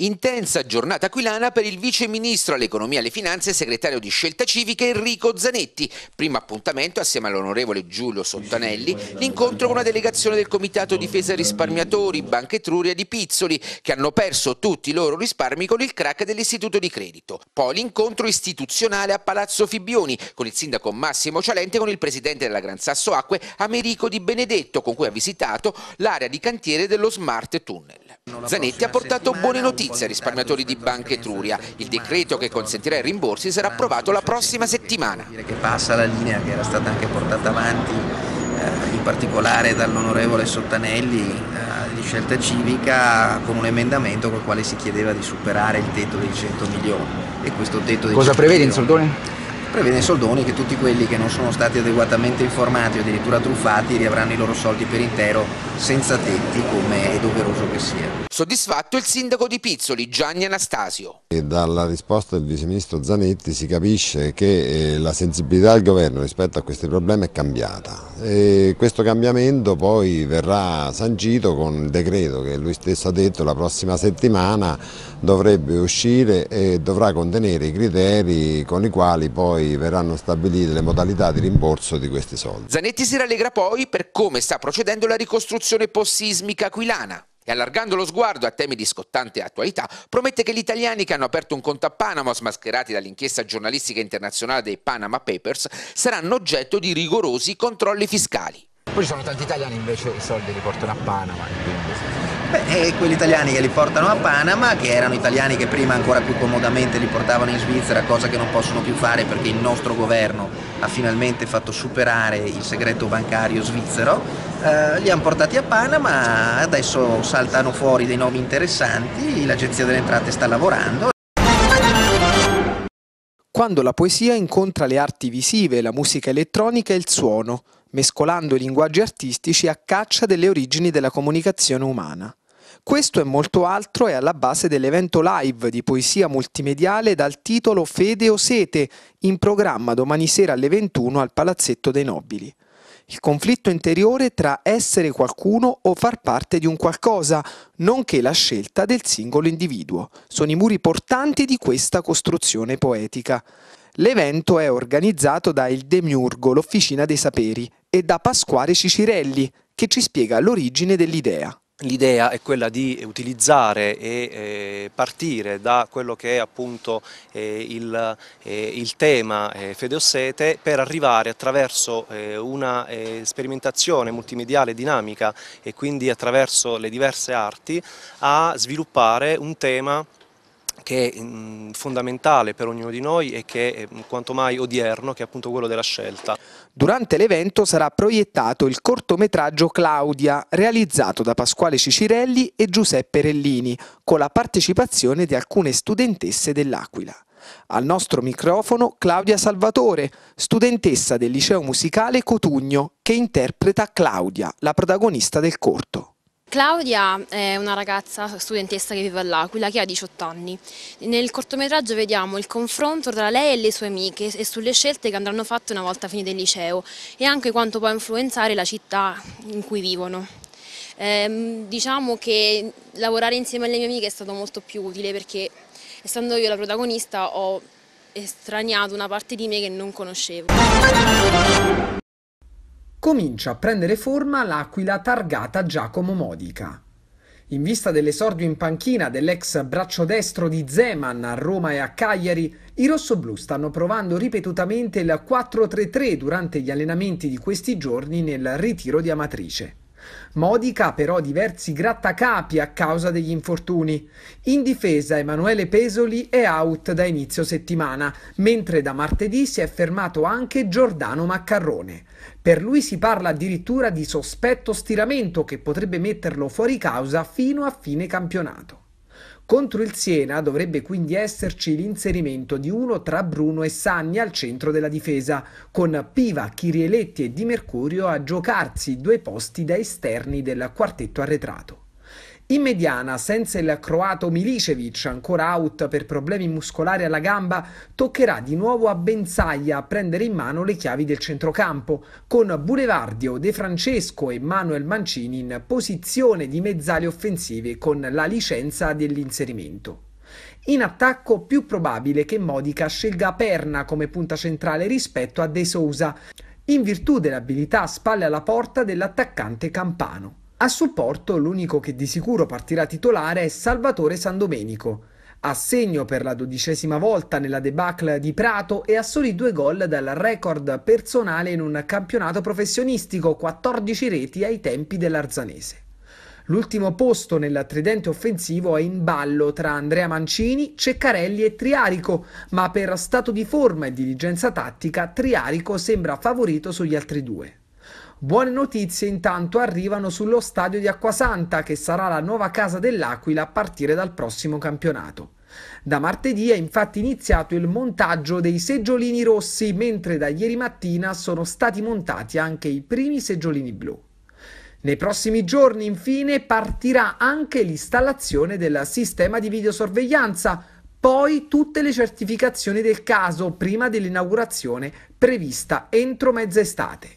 Intensa giornata aquilana per il vice ministro all'economia e alle finanze e segretario di scelta civica Enrico Zanetti. Primo appuntamento assieme all'onorevole Giulio Sottanelli, l'incontro con una delegazione del Comitato Difesa Risparmiatori, Banca Etruria di Pizzoli, che hanno perso tutti i loro risparmi con il crack dell'istituto di credito. Poi l'incontro istituzionale a Palazzo Fibbioni con il sindaco Massimo Cialente e con il presidente della Gran Sasso Acque Americo Di Benedetto, con cui ha visitato l'area di cantiere dello Smart Tunnel. Zanetti ha portato buone notizie notizia, risparmiatori di Banca Etruria. Il decreto che consentirà i rimborsi sarà approvato la prossima settimana. Dire che passa la linea che era stata anche portata avanti eh, in particolare dall'onorevole Sottanelli eh, di scelta civica con un emendamento col quale si chiedeva di superare il tetto dei 100 milioni. E questo tetto di Cosa prevede milioni, soldone? soldoni? prevede soldoni che tutti quelli che non sono stati adeguatamente informati o addirittura truffati riavranno i loro soldi per intero senza tetti come è doveroso che sia. Soddisfatto il sindaco di Pizzoli Gianni Anastasio. E dalla risposta del viceministro Zanetti si capisce che eh, la sensibilità del governo rispetto a questi problemi è cambiata e questo cambiamento poi verrà sancito con il decreto che lui stesso ha detto la prossima settimana dovrebbe uscire e dovrà contenere i criteri con i quali poi poi verranno stabilite le modalità di rimborso di questi soldi. Zanetti si rallegra poi per come sta procedendo la ricostruzione post-sismica aquilana e allargando lo sguardo a temi di scottante attualità, promette che gli italiani che hanno aperto un conto a Panama, smascherati dall'inchiesta giornalistica internazionale dei Panama Papers, saranno oggetto di rigorosi controlli fiscali. Poi ci sono tanti italiani invece i soldi li portano a Panama. Beh, e quelli italiani che li portano a Panama, che erano italiani che prima ancora più comodamente li portavano in Svizzera, cosa che non possono più fare perché il nostro governo ha finalmente fatto superare il segreto bancario svizzero, eh, li hanno portati a Panama, adesso saltano fuori dei nomi interessanti, l'Agenzia delle Entrate sta lavorando. Quando la poesia incontra le arti visive, la musica elettronica e il suono, mescolando i linguaggi artistici a caccia delle origini della comunicazione umana. Questo e molto altro è alla base dell'evento live di poesia multimediale dal titolo Fede o Sete, in programma domani sera alle 21 al Palazzetto dei Nobili. Il conflitto interiore tra essere qualcuno o far parte di un qualcosa, nonché la scelta del singolo individuo, sono i muri portanti di questa costruzione poetica. L'evento è organizzato da Il Demiurgo, l'Officina dei Saperi, e da Pasquale Cicirelli, che ci spiega l'origine dell'idea. L'idea è quella di utilizzare e eh, partire da quello che è appunto eh, il, eh, il tema Fedeossete per arrivare attraverso una sperimentazione multimediale dinamica e quindi attraverso le diverse arti a sviluppare un tema che è mm, fondamentale per ognuno di noi e che è mm, quanto mai odierno, che è appunto quello della scelta. Durante l'evento sarà proiettato il cortometraggio Claudia, realizzato da Pasquale Cicirelli e Giuseppe Rellini, con la partecipazione di alcune studentesse dell'Aquila. Al nostro microfono Claudia Salvatore, studentessa del liceo musicale Cotugno, che interpreta Claudia, la protagonista del corto. Claudia è una ragazza studentessa che vive all'Aquila che ha 18 anni. Nel cortometraggio vediamo il confronto tra lei e le sue amiche e sulle scelte che andranno fatte una volta finito il liceo e anche quanto può influenzare la città in cui vivono. Ehm, diciamo che lavorare insieme alle mie amiche è stato molto più utile perché essendo io la protagonista ho estraniato una parte di me che non conoscevo comincia a prendere forma l'aquila targata Giacomo Modica. In vista dell'esordio in panchina dell'ex braccio destro di Zeman a Roma e a Cagliari, i rossoblù stanno provando ripetutamente il 4-3-3 durante gli allenamenti di questi giorni nel ritiro di Amatrice. Modica però diversi grattacapi a causa degli infortuni. In difesa Emanuele Pesoli è out da inizio settimana, mentre da martedì si è fermato anche Giordano Maccarrone. Per lui si parla addirittura di sospetto stiramento che potrebbe metterlo fuori causa fino a fine campionato. Contro il Siena dovrebbe quindi esserci l'inserimento di uno tra Bruno e Sanni al centro della difesa, con Piva, Chirieletti e Di Mercurio a giocarsi due posti da esterni del quartetto arretrato. In mediana, senza il croato Milicevic, ancora out per problemi muscolari alla gamba, toccherà di nuovo a Benzaglia prendere in mano le chiavi del centrocampo, con Bulevardio, De Francesco e Manuel Mancini in posizione di mezzali offensive con la licenza dell'inserimento. In attacco più probabile che Modica scelga Perna come punta centrale rispetto a De Sousa, in virtù dell'abilità spalle alla porta dell'attaccante campano. A supporto l'unico che di sicuro partirà titolare è Salvatore Sandomenico, a segno per la dodicesima volta nella debacle di Prato e a soli due gol dal record personale in un campionato professionistico, 14 reti ai tempi dell'Arzanese. L'ultimo posto nel tridente offensivo è in ballo tra Andrea Mancini, Ceccarelli e Triarico, ma per stato di forma e diligenza tattica Triarico sembra favorito sugli altri due. Buone notizie intanto arrivano sullo stadio di Acquasanta, che sarà la nuova casa dell'Aquila a partire dal prossimo campionato. Da martedì è infatti iniziato il montaggio dei seggiolini rossi, mentre da ieri mattina sono stati montati anche i primi seggiolini blu. Nei prossimi giorni, infine, partirà anche l'installazione del sistema di videosorveglianza, poi tutte le certificazioni del caso prima dell'inaugurazione prevista entro mezz'estate.